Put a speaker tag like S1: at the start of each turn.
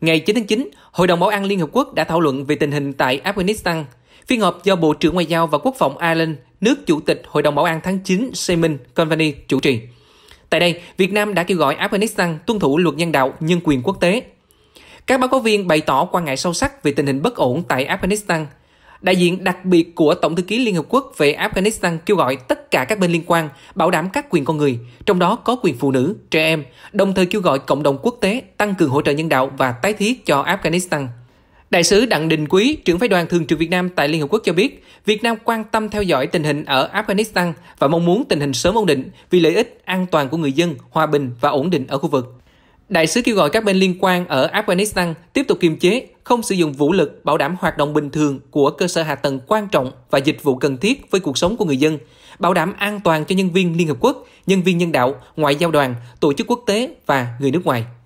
S1: Ngày 9 tháng 9, Hội đồng Bảo an Liên Hợp Quốc đã thảo luận về tình hình tại Afghanistan. Phiên họp do Bộ trưởng Ngoại giao và Quốc phòng Ireland, nước chủ tịch Hội đồng Bảo an tháng 9 Simon Convany chủ trì. Tại đây, Việt Nam đã kêu gọi Afghanistan tuân thủ luật nhân đạo, nhân quyền quốc tế. Các báo cáo viên bày tỏ quan ngại sâu sắc về tình hình bất ổn tại Afghanistan Đại diện đặc biệt của Tổng thư ký Liên Hợp Quốc về Afghanistan kêu gọi tất cả các bên liên quan bảo đảm các quyền con người, trong đó có quyền phụ nữ, trẻ em, đồng thời kêu gọi cộng đồng quốc tế tăng cường hỗ trợ nhân đạo và tái thiết cho Afghanistan. Đại sứ Đặng Đình Quý, trưởng phái đoàn thường trực Việt Nam tại Liên Hợp Quốc cho biết, Việt Nam quan tâm theo dõi tình hình ở Afghanistan và mong muốn tình hình sớm ổn định vì lợi ích an toàn của người dân, hòa bình và ổn định ở khu vực. Đại sứ kêu gọi các bên liên quan ở Afghanistan tiếp tục kiềm chế, không sử dụng vũ lực, bảo đảm hoạt động bình thường của cơ sở hạ tầng quan trọng và dịch vụ cần thiết với cuộc sống của người dân, bảo đảm an toàn cho nhân viên Liên Hợp Quốc, nhân viên nhân đạo, ngoại giao đoàn, tổ chức quốc tế và người nước ngoài.